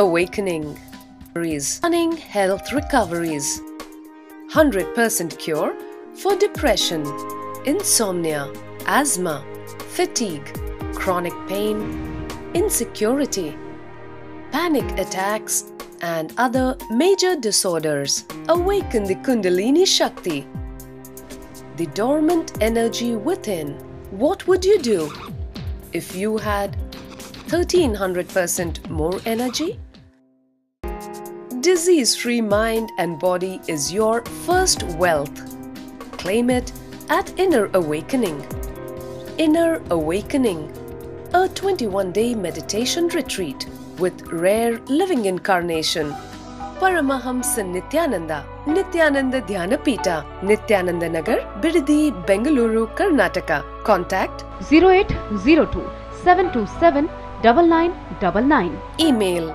awakening, stunning health recoveries, 100% cure for depression, insomnia, asthma, fatigue, chronic pain, insecurity, panic attacks, and other major disorders. Awaken the Kundalini Shakti, the dormant energy within. What would you do if you had 1300% more energy? disease free mind and body is your first wealth. Claim it at Inner Awakening. Inner Awakening, a 21 day meditation retreat with rare living incarnation. Paramahamsa Nityananda, Nityananda Dhyanapita, Nityananda Nagar, Bididi, Bengaluru, Karnataka. Contact 0802 727 9999. Email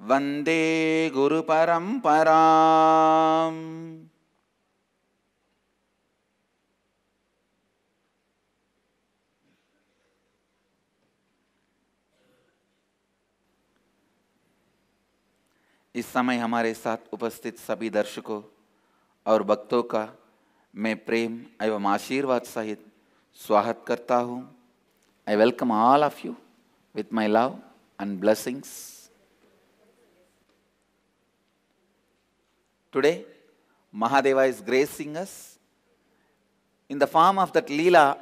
वंदे गुरु परंपरा इस समय हमारे साथ उपस्थित सभी दर्शकों और भक्तों का मैं प्रेम एवं आशीर्वाद सहित स्वागत करता हूँ I welcome all of you with my love and blessings Today, Mahadeva is gracing us in the form of that Leela.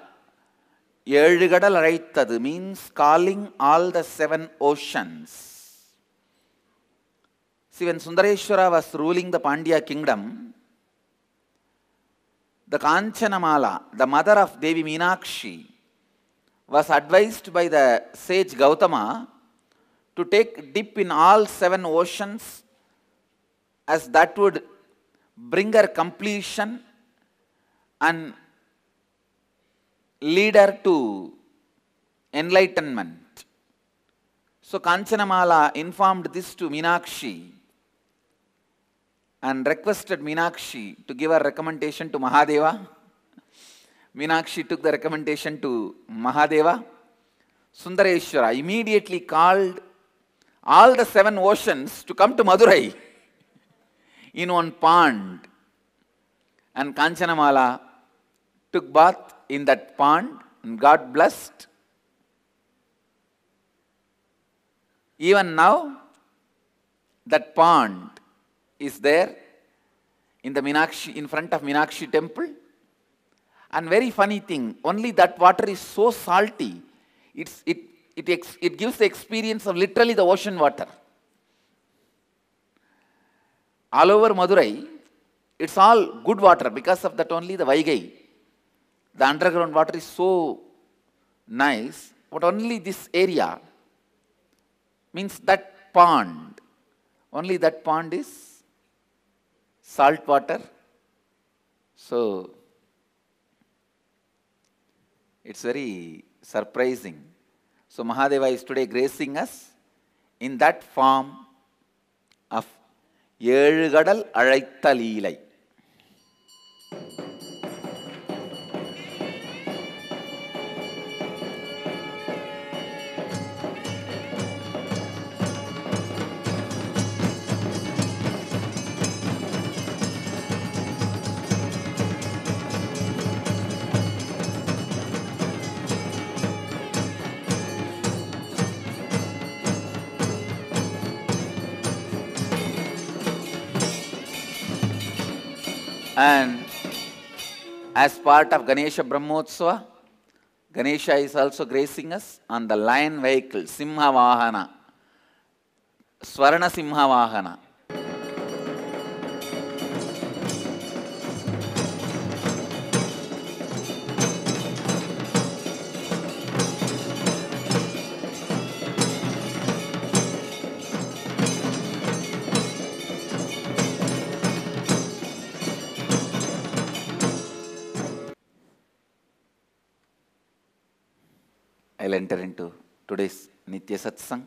Yezhugadal Raitadu means calling all the seven oceans. See, when Sundareshwara was ruling the Pandya kingdom, the Kanchanamala, the mother of Devi Meenakshi, was advised by the sage Gautama to take dip in all seven oceans as that would bring her completion and lead her to enlightenment. So Kanchanamala informed this to Meenakshi and requested Meenakshi to give her recommendation to Mahadeva. Meenakshi took the recommendation to Mahadeva. Sundareshwara immediately called all the seven oceans to come to Madurai in one pond. And Kanchanamala took bath in that pond and God blessed. Even now, that pond is there in the Minakshi, in front of Minakshi temple. And very funny thing, only that water is so salty, it's, it, it, it gives the experience of literally the ocean water all over Madurai, it's all good water. Because of that only the Vaigai, the underground water is so nice. But only this area means that pond, only that pond is salt water. So, it's very surprising. So Mahadeva is today gracing us in that form of ஏழு கடல் அழைத்த லீலை And as part of Ganesha Brahmotsava, Ganesha is also gracing us on the lion vehicle, Simha Vahana, Swarana Simha Vahana. enter into today's Nitya Satsang.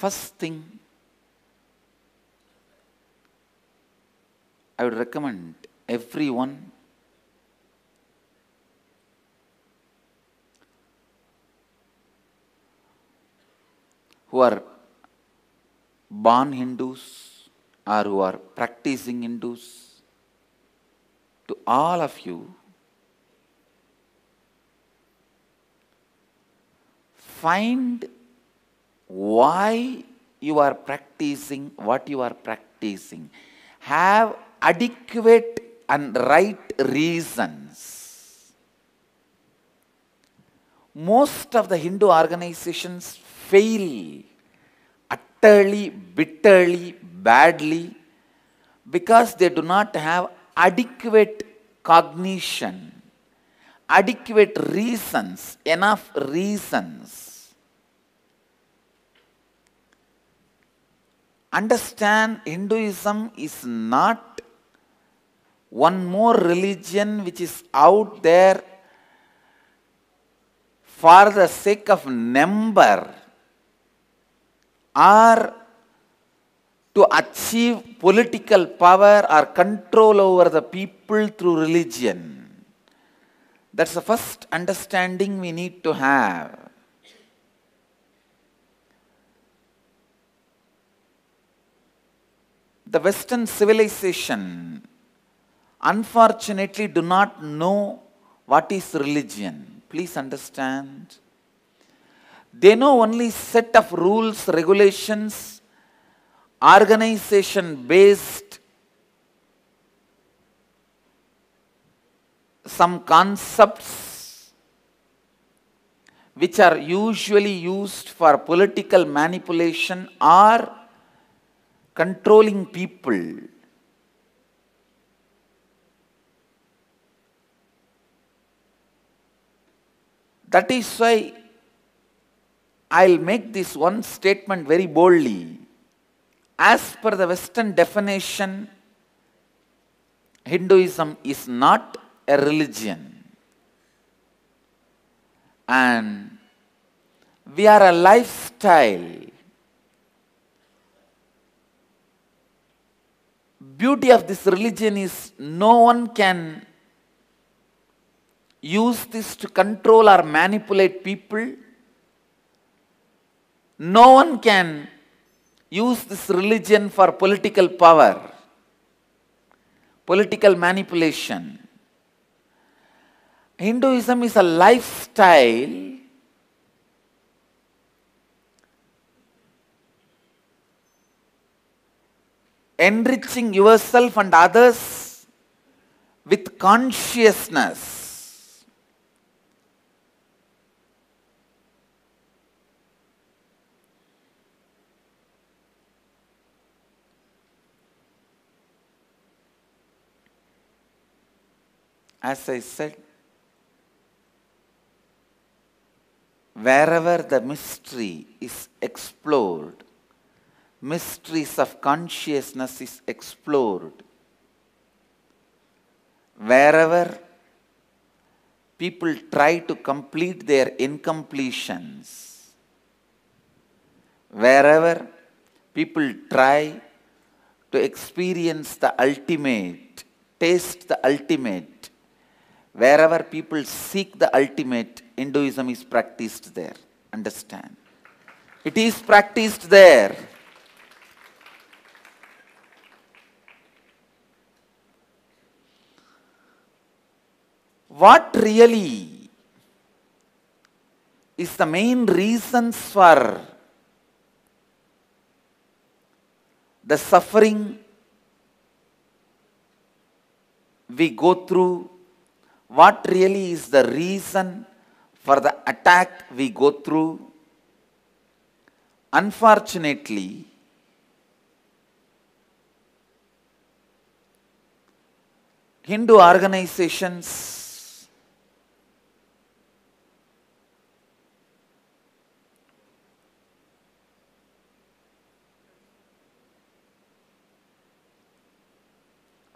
First thing, I would recommend everyone who are born Hindus or who are practicing Hindus, to all of you, find why you are practicing what you are practicing. Have adequate and right reasons. Most of the Hindu organizations fail utterly, bitterly, badly because they do not have adequate cognition, adequate reasons, enough reasons. understand Hinduism is not one more religion which is out there for the sake of number or to achieve political power or control over the people through religion. That's the first understanding we need to have. the Western civilization unfortunately do not know what is religion. Please understand. They know only set of rules, regulations, organization based some concepts which are usually used for political manipulation or controlling people. That is why I'll make this one statement very boldly. As per the Western definition, Hinduism is not a religion. And we are a lifestyle beauty of this religion is no one can use this to control or manipulate people. No one can use this religion for political power, political manipulation. Hinduism is a lifestyle enriching yourself and others with consciousness. As I said, wherever the mystery is explored, mysteries of consciousness is explored. Wherever people try to complete their incompletions, wherever people try to experience the ultimate, taste the ultimate, wherever people seek the ultimate, Hinduism is practiced there. Understand? It is practiced there. what really is the main reasons for the suffering we go through, what really is the reason for the attack we go through. Unfortunately, Hindu organizations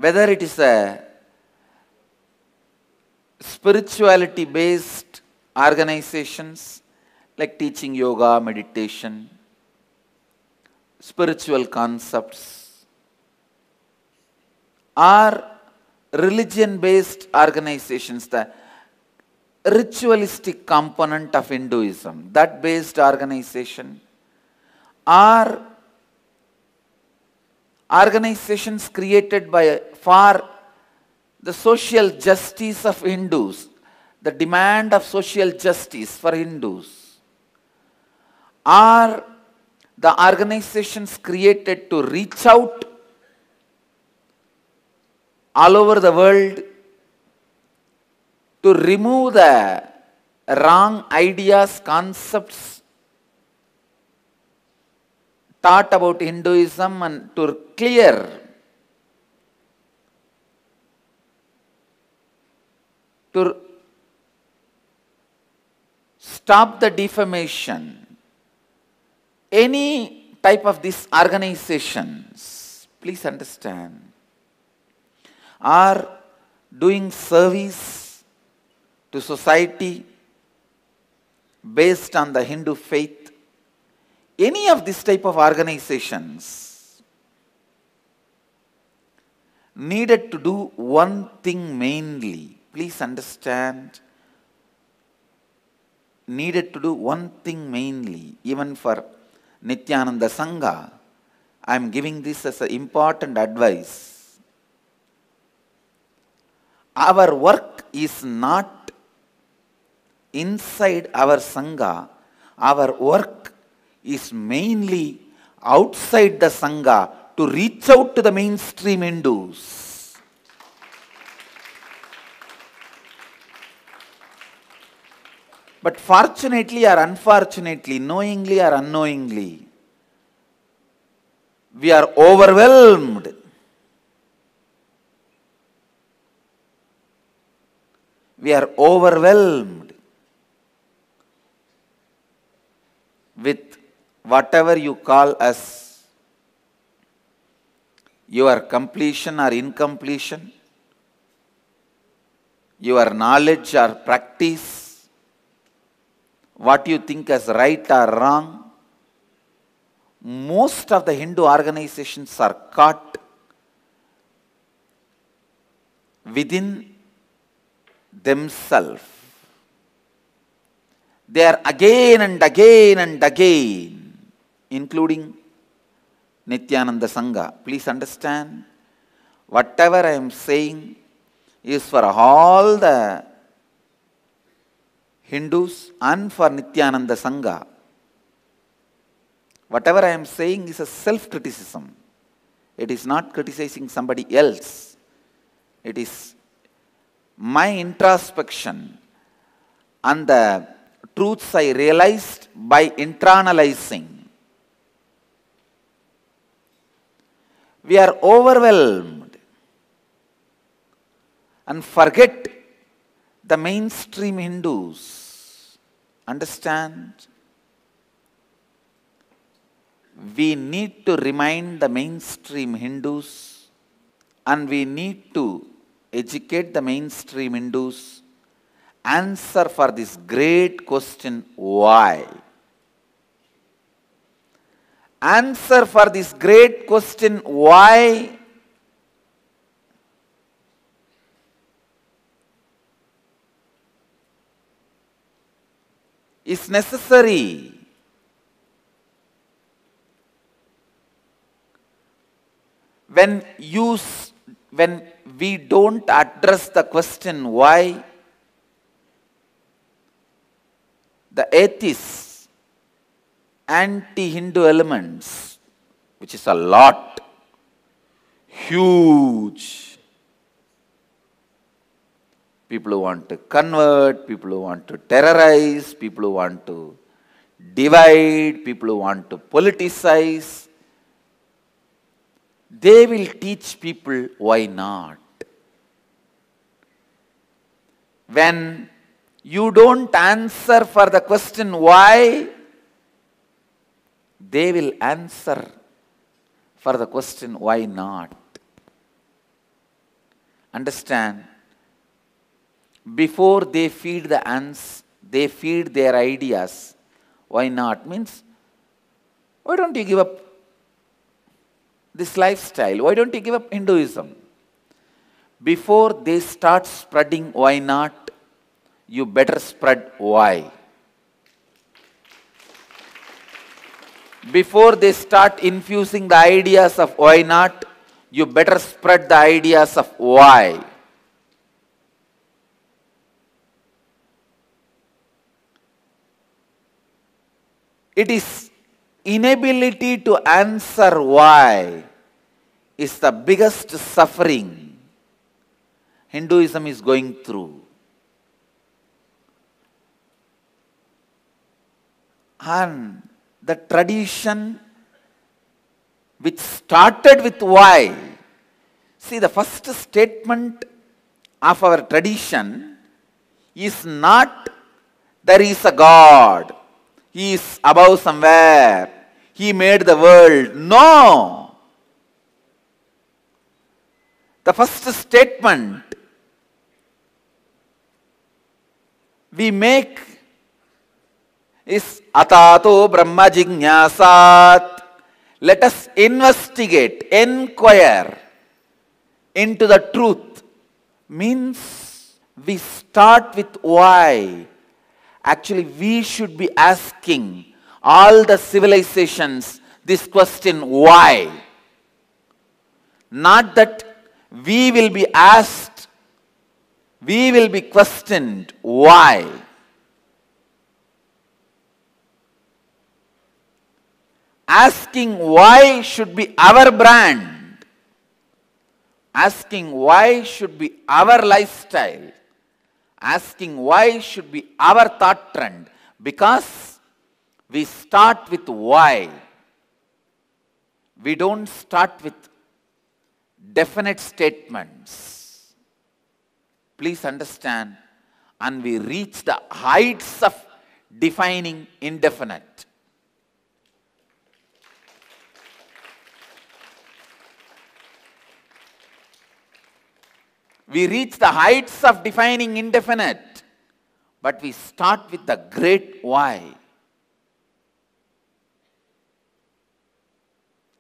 whether it is a spirituality based organizations like teaching yoga, meditation, spiritual concepts, or religion based organizations, the ritualistic component of Hinduism, that based organization, are organizations created by far the social justice of Hindus, the demand of social justice for Hindus, are the organizations created to reach out all over the world to remove the wrong ideas, concepts, thought about Hinduism and to clear to stop the defamation any type of these organizations please understand are doing service to society based on the Hindu faith any of this type of organizations needed to do one thing mainly. Please understand needed to do one thing mainly, even for Nityananda Sangha. I am giving this as an important advice. Our work is not inside our Sangha, our work is mainly outside the Sangha to reach out to the mainstream Hindus. But fortunately or unfortunately, knowingly or unknowingly, we are overwhelmed we are overwhelmed with whatever you call as your completion or incompletion, your knowledge or practice, what you think as right or wrong, most of the Hindu organizations are caught within themselves. They are again and again and again including Nityananda Sangha. Please understand, whatever I am saying is for all the Hindus and for Nityananda Sangha. Whatever I am saying is a self criticism. It is not criticizing somebody else. It is my introspection and the truths I realized by internalizing we are overwhelmed and forget the mainstream Hindus. Understand? We need to remind the mainstream Hindus and we need to educate the mainstream Hindus answer for this great question why answer for this great question why is necessary when you when we don't address the question why the atheists anti-Hindu elements, which is a lot, huge. People who want to convert, people who want to terrorize, people who want to divide, people who want to politicize. They will teach people why not. When you don't answer for the question why, they will answer for the question, why not? Understand, before they feed the ants, they feed their ideas. Why not? Means, why don't you give up this lifestyle? Why don't you give up Hinduism? Before they start spreading why not, you better spread why. Before they start infusing the ideas of why not, you better spread the ideas of why. It is inability to answer why is the biggest suffering Hinduism is going through. And the tradition which started with why. See, the first statement of our tradition is not there is a God. He is above somewhere. He made the world. No! The first statement we make is atato brahma jignasat. Let us investigate, inquire into the truth. Means we start with why. Actually, we should be asking all the civilizations this question why. Not that we will be asked, we will be questioned why. asking why should be our brand, asking why should be our lifestyle, asking why should be our thought trend, because we start with why. We don't start with definite statements. Please understand, and we reach the heights of defining indefinite. We reach the heights of defining indefinite, but we start with the great why.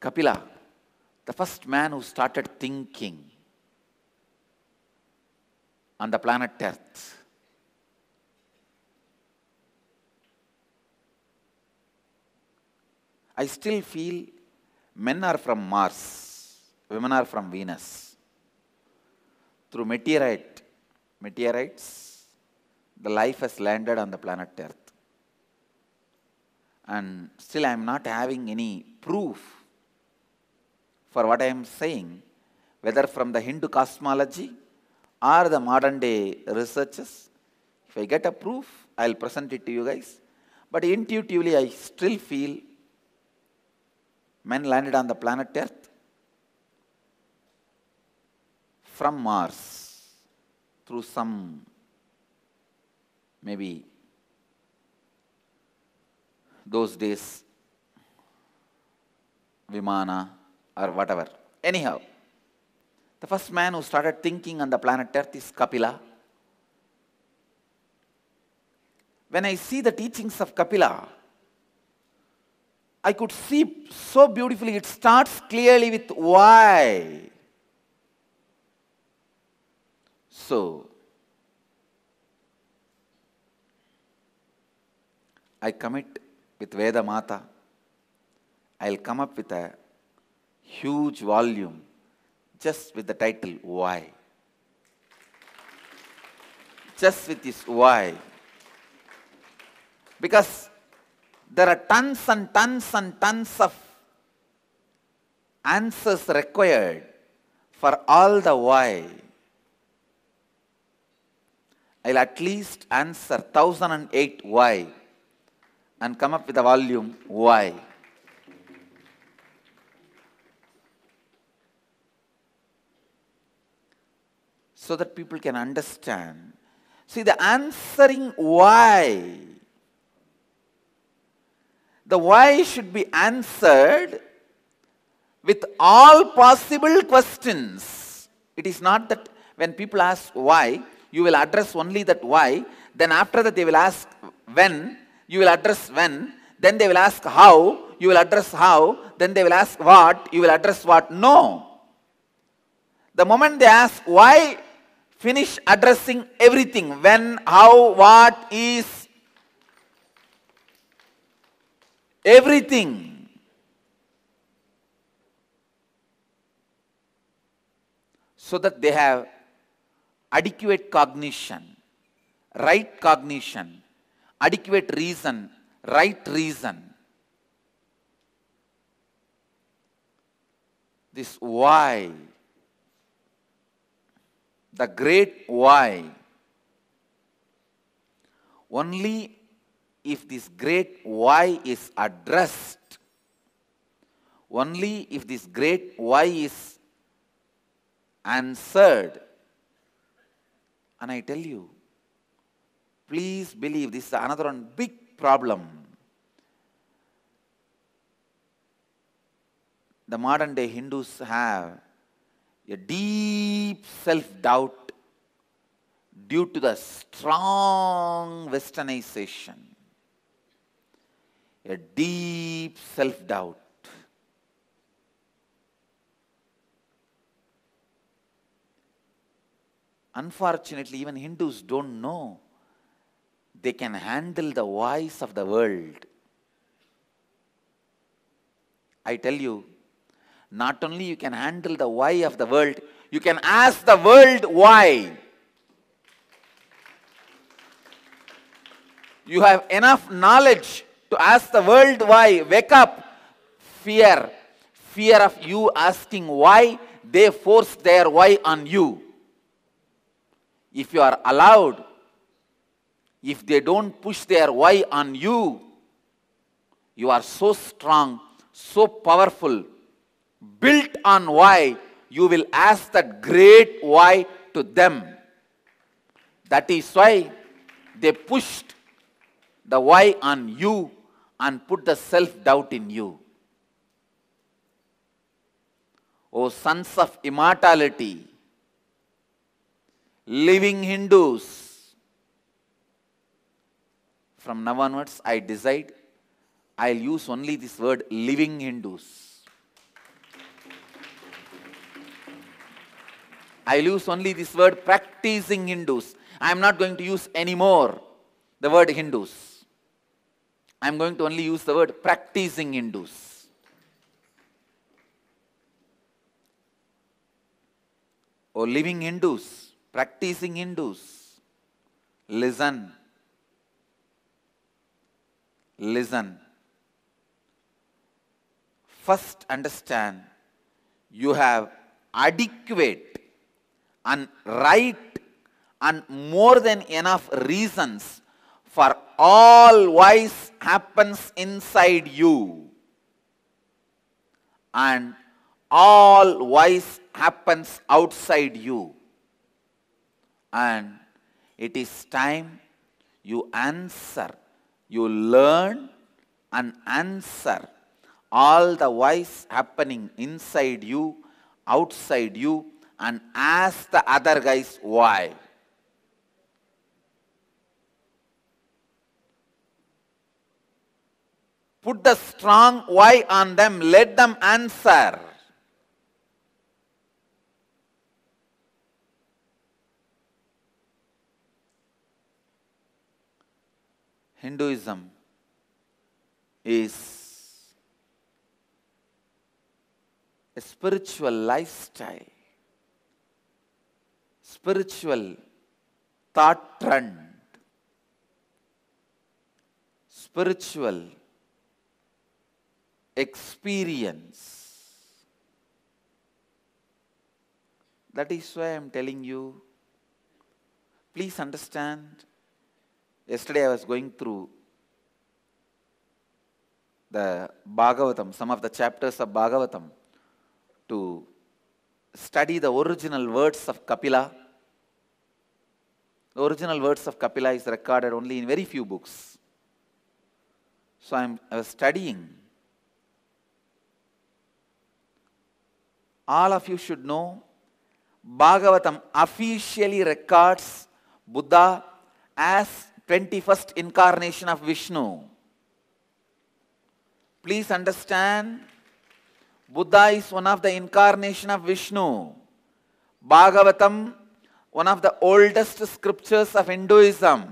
Kapila, the first man who started thinking on the planet Earth. I still feel men are from Mars, women are from Venus through meteorite, meteorites, the life has landed on the planet Earth. And still I am not having any proof for what I am saying, whether from the Hindu cosmology or the modern day researchers. If I get a proof, I'll present it to you guys. But intuitively, I still feel men landed on the planet Earth from Mars through some maybe those days Vimana or whatever. Anyhow, the first man who started thinking on the planet Earth is Kapila. When I see the teachings of Kapila, I could see so beautifully. It starts clearly with why. So, I commit with Veda Mata, I'll come up with a huge volume just with the title Why. Just with this Why. Because there are tons and tons and tons of answers required for all the Why. I'll at least answer 1008 why and come up with a volume why. So that people can understand. See, the answering why, the why should be answered with all possible questions. It is not that when people ask why, you will address only that why. Then after that they will ask when, you will address when. Then they will ask how, you will address how. Then they will ask what, you will address what. No. The moment they ask why, finish addressing everything. When, how, what, is, everything. So that they have adequate cognition, right cognition, adequate reason, right reason. This why, the great why, only if this great why is addressed, only if this great why is answered, and I tell you, please believe this is another one big problem. The modern day Hindus have a deep self doubt due to the strong westernization. A deep self doubt. Unfortunately, even Hindus don't know they can handle the voice of the world. I tell you, not only you can handle the why of the world, you can ask the world why. You have enough knowledge to ask the world why. Wake up. Fear. Fear of you asking why, they force their why on you if you are allowed, if they don't push their why on you, you are so strong, so powerful, built on why, you will ask that great why to them. That is why they pushed the why on you and put the self-doubt in you. O sons of immortality, living Hindus. From now onwards, I decide I'll use only this word living Hindus. I'll use only this word practicing Hindus. I'm not going to use anymore the word Hindus. I'm going to only use the word practicing Hindus. or oh, living Hindus practicing Hindus, listen, listen. First understand you have adequate and right and more than enough reasons for all vice happens inside you and all vice happens outside you and it is time you answer, you learn and answer all the wise happening inside you, outside you and ask the other guys why. Put the strong why on them, let them answer. Hinduism is a spiritual lifestyle, spiritual thought trend, spiritual experience. That is why I am telling you, please understand Yesterday I was going through the Bhagavatam, some of the chapters of Bhagavatam to study the original words of Kapila. The original words of Kapila is recorded only in very few books. So I'm, I was studying. All of you should know Bhagavatam officially records Buddha as 21st incarnation of Vishnu. Please understand, Buddha is one of the incarnation of Vishnu. Bhagavatam, one of the oldest scriptures of Hinduism,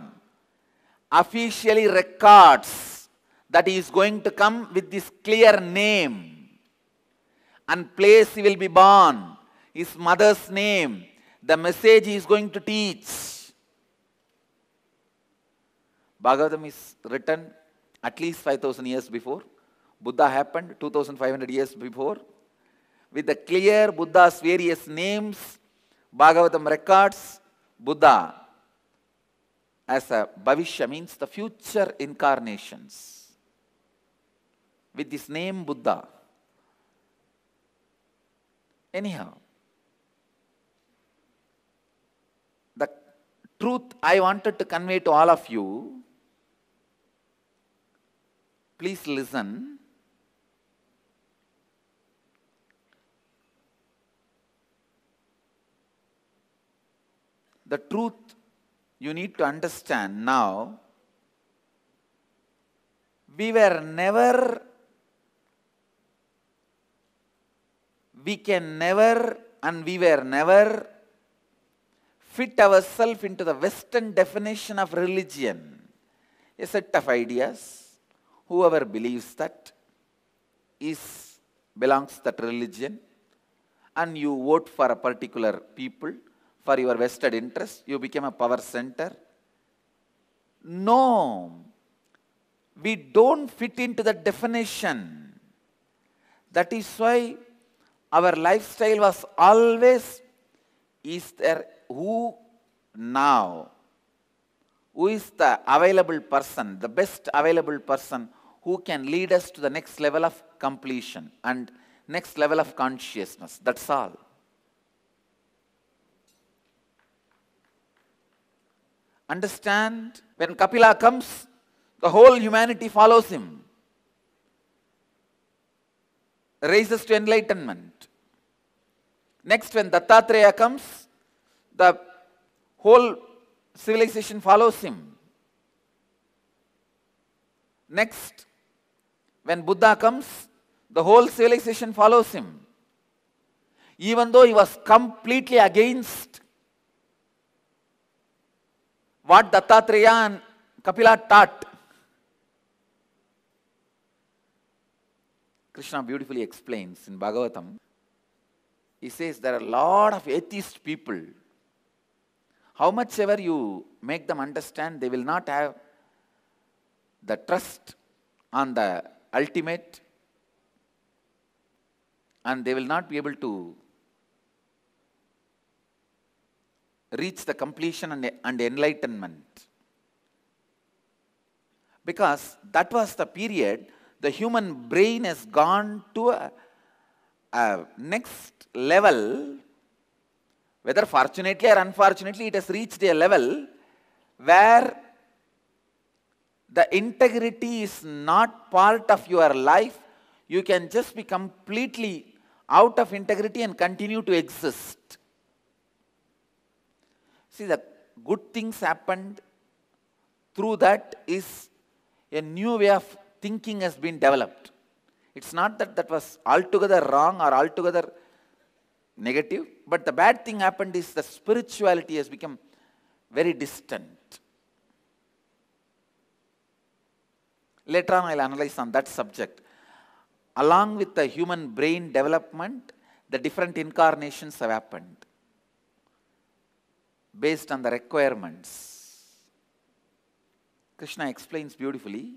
officially records that he is going to come with this clear name and place he will be born, his mother's name, the message he is going to teach. Bhagavatam is written at least 5000 years before. Buddha happened 2500 years before. With the clear Buddha's various names, Bhagavatam records Buddha as a Bhavishya means the future incarnations. With this name Buddha. Anyhow, the truth I wanted to convey to all of you Please listen. The truth you need to understand now, we were never, we can never, and we were never fit ourselves into the Western definition of religion. A set of ideas whoever believes that is belongs to that religion and you vote for a particular people for your vested interest you become a power center no we don't fit into that definition that is why our lifestyle was always is there who now who is the available person the best available person who can lead us to the next level of completion and next level of consciousness. That's all. Understand? When Kapila comes, the whole humanity follows him, raises to enlightenment. Next, when Dattatreya comes, the whole civilization follows him. Next, when Buddha comes, the whole civilization follows him. Even though he was completely against what Dattatreya and Kapila taught. Krishna beautifully explains in Bhagavatam. He says there are a lot of atheist people. How much ever you make them understand, they will not have the trust on the ultimate and they will not be able to reach the completion and, and enlightenment. Because that was the period the human brain has gone to a, a next level, whether fortunately or unfortunately, it has reached a level where the integrity is not part of your life, you can just be completely out of integrity and continue to exist. See, the good things happened through that is a new way of thinking has been developed. It's not that that was altogether wrong or altogether negative, but the bad thing happened is the spirituality has become very distant. Later on, I'll analyze on that subject. Along with the human brain development, the different incarnations have happened based on the requirements. Krishna explains beautifully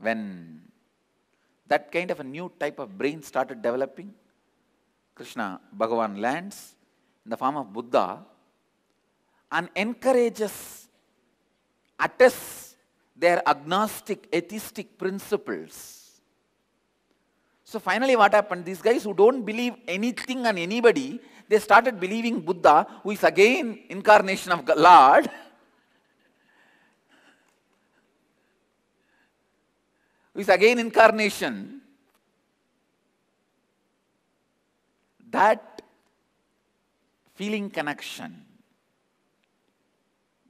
when that kind of a new type of brain started developing. Krishna, Bhagavan lands in the form of Buddha and encourages, attests their agnostic, atheistic principles. So finally what happened? These guys who don't believe anything and anybody, they started believing Buddha, who is again incarnation of Lord, who is again incarnation. That feeling connection,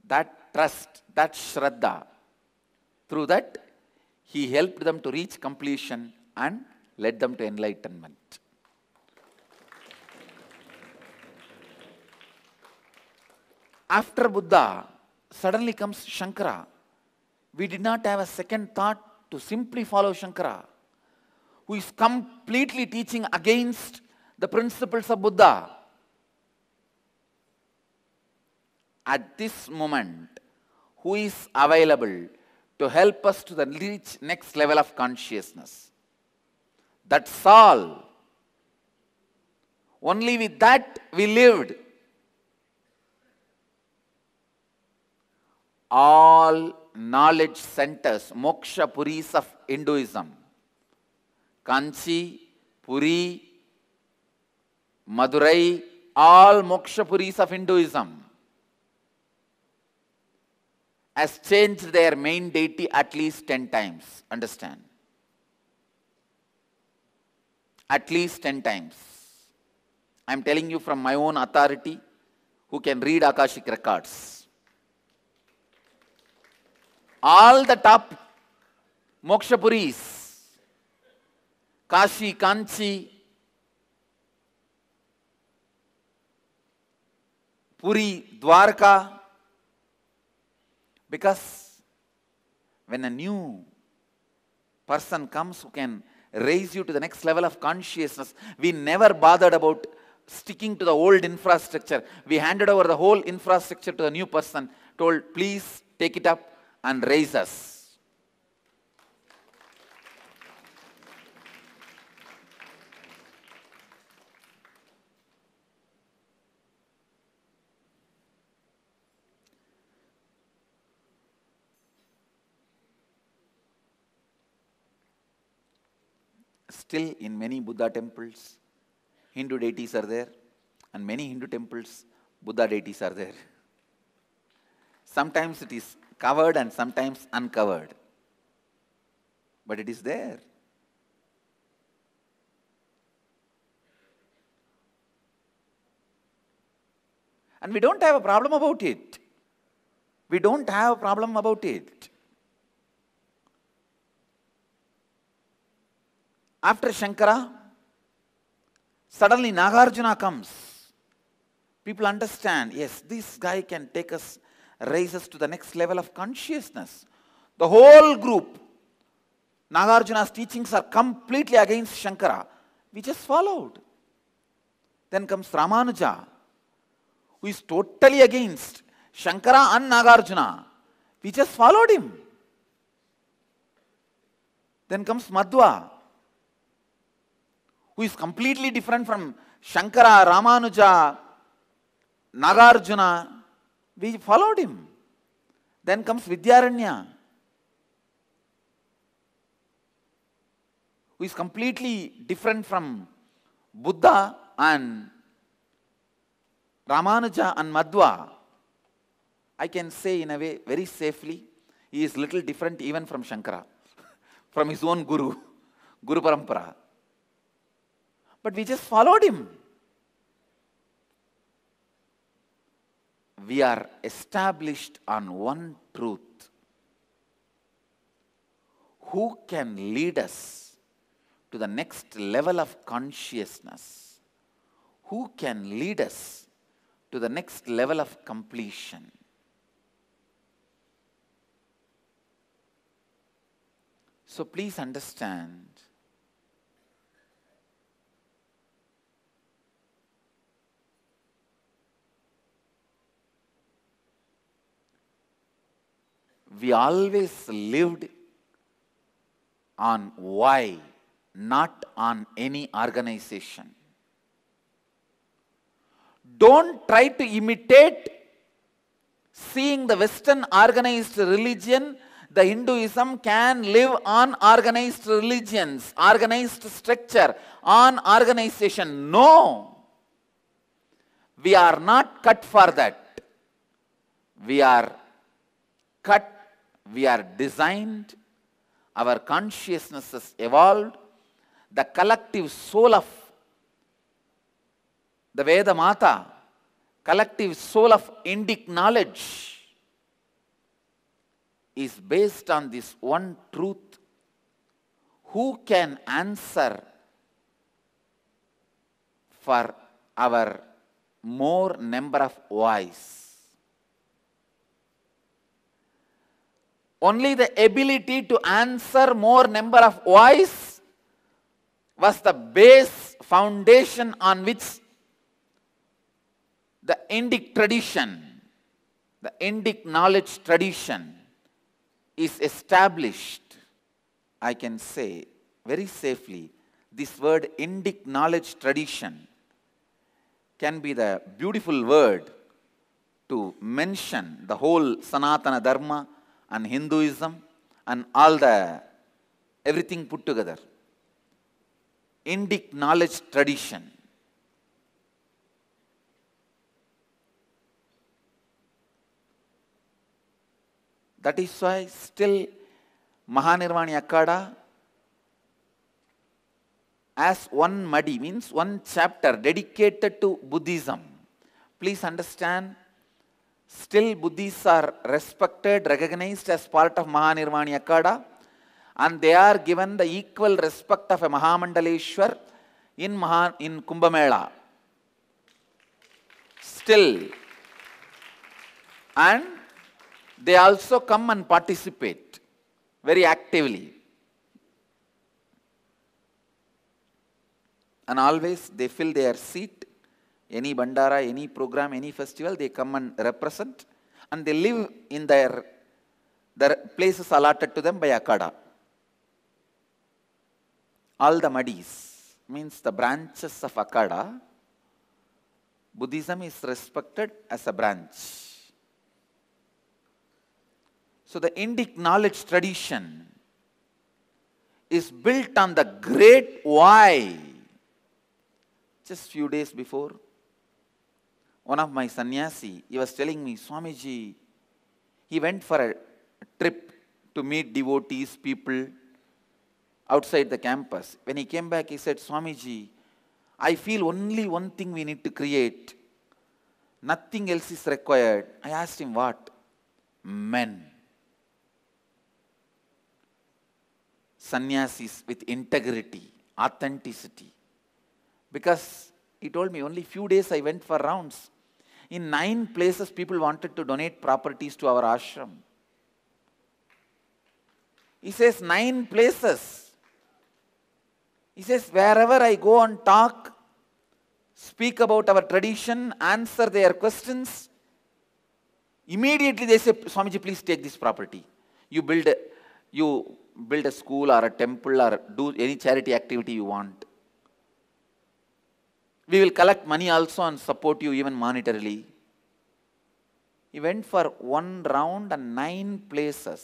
that trust, that shraddha, through that, he helped them to reach completion and led them to enlightenment. After Buddha, suddenly comes Shankara. We did not have a second thought to simply follow Shankara, who is completely teaching against the principles of Buddha. At this moment, who is available to help us to the reach next level of consciousness. That's all. Only with that we lived. All knowledge centers, moksha puris of Hinduism, Kanchi, Puri, Madurai, all moksha puris of Hinduism has changed their main deity at least 10 times. Understand? At least 10 times. I am telling you from my own authority who can read Akashic records. All the top Mokshapuris, Kashi, Kanchi, Puri, Dwarka, because when a new person comes who can raise you to the next level of consciousness, we never bothered about sticking to the old infrastructure. We handed over the whole infrastructure to the new person, told, please take it up and raise us. still in many Buddha temples, Hindu deities are there, and many Hindu temples, Buddha deities are there. Sometimes it is covered and sometimes uncovered. But it is there. And we don't have a problem about it. We don't have a problem about it. After Shankara, suddenly Nagarjuna comes. People understand, yes, this guy can take us, raise us to the next level of consciousness. The whole group, Nagarjuna's teachings are completely against Shankara. We just followed. Then comes Ramanuja, who is totally against Shankara and Nagarjuna. We just followed him. Then comes Madhva, who is completely different from Shankara, Ramanuja, Nagarjuna, we followed him. Then comes Vidyaranya, who is completely different from Buddha and Ramanuja and Madhva. I can say in a way very safely, he is little different even from Shankara, from his own guru, Guru Parampara. But we just followed him. We are established on one truth. Who can lead us to the next level of consciousness? Who can lead us to the next level of completion? So please understand we always lived on why, not on any organization. Don't try to imitate seeing the Western organized religion, the Hinduism can live on organized religions, organized structure, on organization. No, we are not cut for that. We are cut we are designed, our consciousnesses evolved, the collective soul of the Veda Mata, collective soul of Indic knowledge is based on this one truth. Who can answer for our more number of voice? Only the ability to answer more number of voice was the base foundation on which the Indic tradition, the Indic knowledge tradition is established. I can say very safely this word Indic knowledge tradition can be the beautiful word to mention the whole Sanatana Dharma and Hinduism and all the everything put together. Indic knowledge tradition. That is why still Mahanirvani Akada as one Madi means one chapter dedicated to Buddhism. Please understand Still, Buddhists are respected, recognized as part of Mahanirvani Akada, and they are given the equal respect of a Mahamandaleshwar in, Maha, in Kumbh Mela. Still, and they also come and participate very actively. And always they fill their seat any bandara, any program, any festival, they come and represent and they live in their, their places allotted to them by Akada. All the Madis, means the branches of Akada, Buddhism is respected as a branch. So the Indic knowledge tradition is built on the great why. Just few days before, one of my sannyasi, he was telling me, Swamiji, he went for a trip to meet devotees, people outside the campus. When he came back, he said, Swamiji, I feel only one thing we need to create. Nothing else is required. I asked him, what? Men. Sannyasis with integrity, authenticity. Because he told me only few days I went for rounds. In nine places, people wanted to donate properties to our ashram. He says, nine places. He says, wherever I go and talk, speak about our tradition, answer their questions, immediately they say, Swamiji, please take this property. You build a, you build a school or a temple or do any charity activity you want. We will collect money also and support you even monetarily. He went for one round and nine places.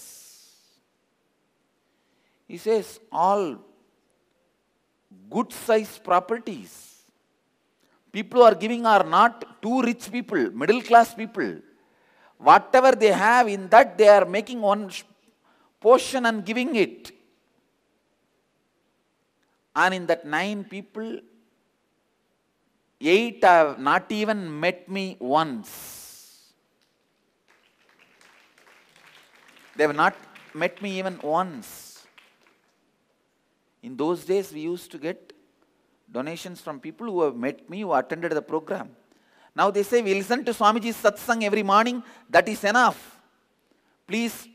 He says, all good sized properties. People who are giving are not too rich people, middle class people. Whatever they have, in that they are making one portion and giving it. And in that nine people, Eight have not even met me once. They have not met me even once. In those days, we used to get donations from people who have met me, who attended the program. Now they say, we listen to Swamiji's satsang every morning. That is enough. Please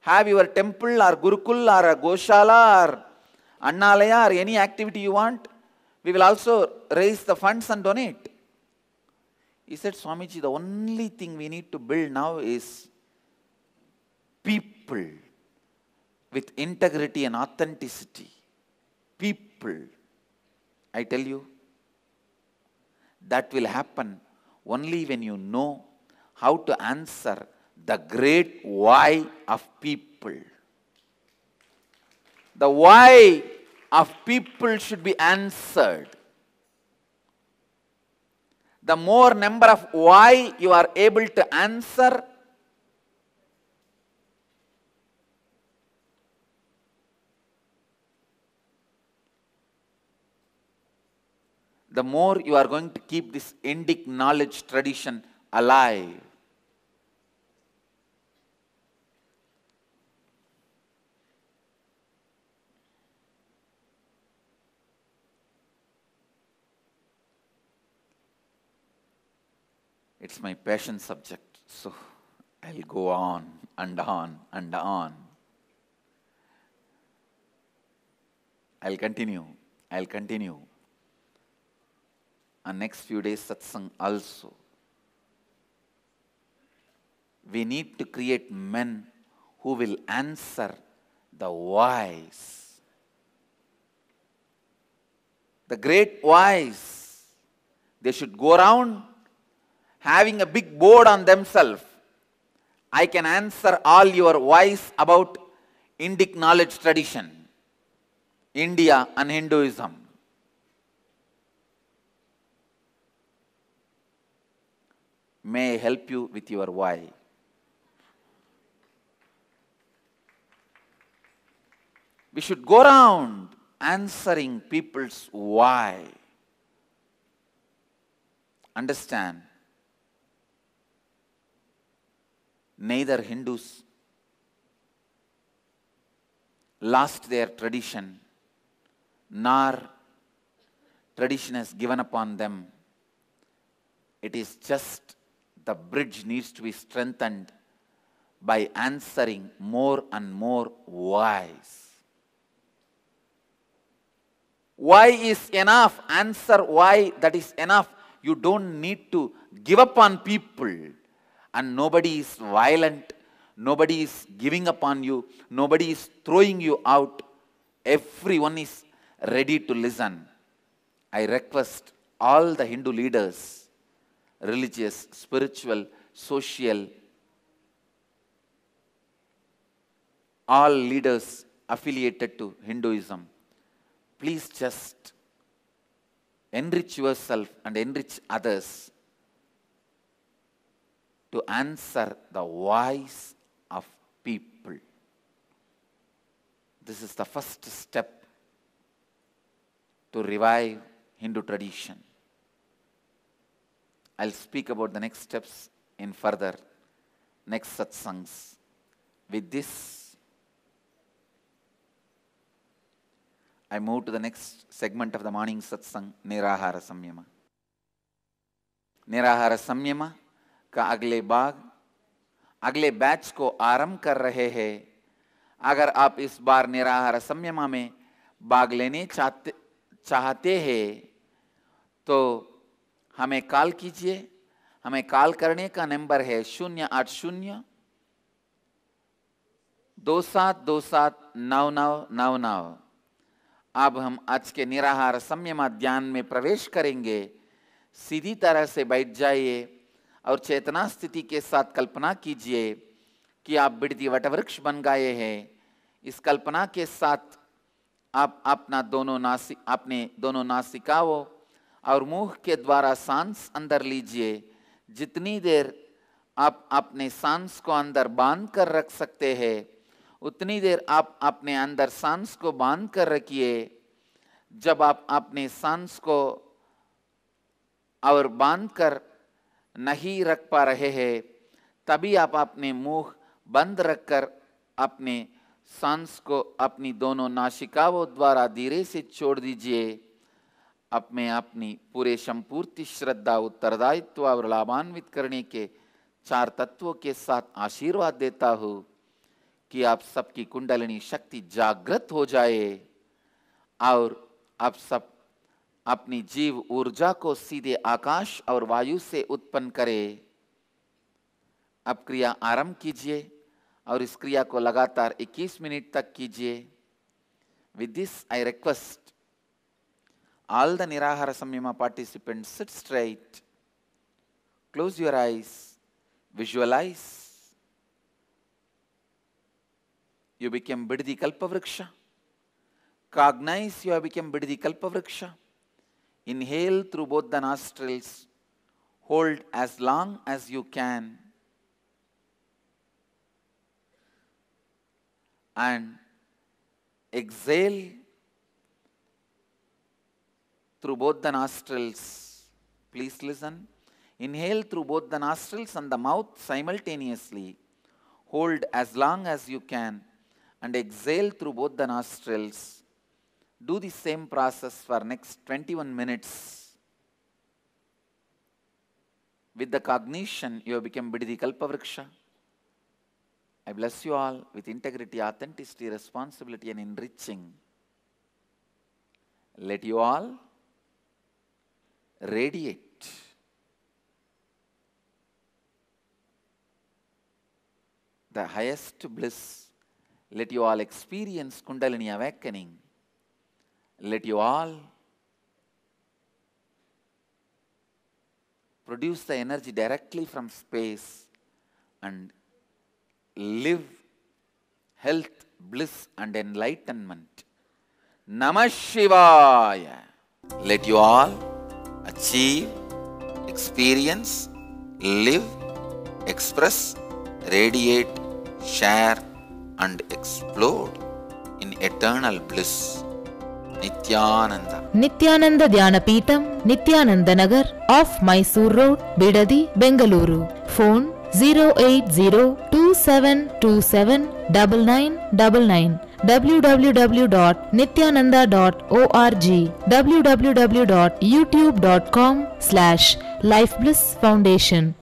have your temple or gurukul or goshala or annalaya or any activity you want. We will also raise the funds and donate. He said, Swamiji, the only thing we need to build now is people with integrity and authenticity. People. I tell you, that will happen only when you know how to answer the great why of people. The why of people should be answered. The more number of why you are able to answer, the more you are going to keep this Indic knowledge tradition alive. It's my passion subject, so I'll go on and on and on. I'll continue. I'll continue. And next few days, satsang also. We need to create men who will answer the wise. The great wise. They should go around having a big board on themselves. I can answer all your why's about Indic knowledge tradition, India and Hinduism. May I help you with your why? We should go around answering people's why. Understand? neither Hindus lost their tradition, nor tradition has given upon them. It is just the bridge needs to be strengthened by answering more and more whys. Why is enough? Answer why that is enough. You don't need to give up on people and nobody is violent, nobody is giving up on you, nobody is throwing you out, everyone is ready to listen. I request all the Hindu leaders, religious, spiritual, social, all leaders affiliated to Hinduism, please just enrich yourself and enrich others to answer the voice of people. This is the first step to revive Hindu tradition. I'll speak about the next steps in further next satsangs. With this, I move to the next segment of the morning satsang, Nirahara Samyama. Nirahara Samyama का अगले बाग अगले batch को आरंभ कर रहे हैं अगर आप इस बार निराहार संयमा में भाग लेने चाहते चाहते हैं तो हमें कॉल कीजिए हमें कॉल करने का नंबर है शून्य आठ शून्य दो सात दो सात नौ नौ नौ नौ अब हम आज के निराहार संयमा ध्यान में प्रवेश करेंगे सीधी तरह से बैठ जाइए और चेतना स्थिति के साथ कल्पना कीजिए कि आप बिड़ती वटवृक्ष बन गए हैं इस कल्पना के साथ आप अपना दोनों नासिक अपने दोनों नासिकाओं और मुंह के द्वारा सांस अंदर लीजिए जितनी देर आप अपने सांस को अंदर बांध कर रख सकते हैं उतनी देर आप अपने अंदर सांस को बांध कर रखिए जब आप अपने सांस को और बांध कर नहीं रख पा रहे हैं तभी आप अपने मुंह बंद रखकर अपने सांस को अपनी दोनों नाशिकाओं द्वारा धीरे से छोड़ दीजिए अपने अपनी पूरे संपूर्ति श्रद्धा उत्तरदायित्व और लाभान्वित करने के चार तत्वों के साथ आशीर्वाद देता हूँ कि आप सबकी कुंडलिनी शक्ति जागृत हो जाए और आप सब अपनी जीव ऊर्जा को सीधे आकाश और वायु से उत्पन्न करे अब क्रिया आरंभ कीजिए और इस क्रिया को लगातार 21 मिनट तक कीजिए with this I request all the निराहार संयम participant sit straight close your eyes visualize you became बिड बिड़दी कल्पवृक्ष कागनाइज यू बिकेम बिड़दी कल्प वृक्ष Inhale through both the nostrils. Hold as long as you can. And exhale through both the nostrils. Please listen. Inhale through both the nostrils and the mouth simultaneously. Hold as long as you can and exhale through both the nostrils do the same process for next 21 minutes. With the cognition, you have become Bidhi Kalpavriksha. I bless you all with integrity, authenticity, responsibility, and enriching. Let you all radiate. The highest bliss. Let you all experience Kundalini awakening let you all produce the energy directly from space and live health, bliss, and enlightenment. Namah Shivaya. Let you all achieve, experience, live, express, radiate, share, and explode in eternal bliss. Nithyananda Nithyananda Dhyanapeetam Nithyananda Nagar off Mysore road Bidadi Bengaluru phone zero eight zero two seven two seven double nine double nine W W W dot Nithyananda dot O R G W W W dot YouTube dot com slash life bliss foundation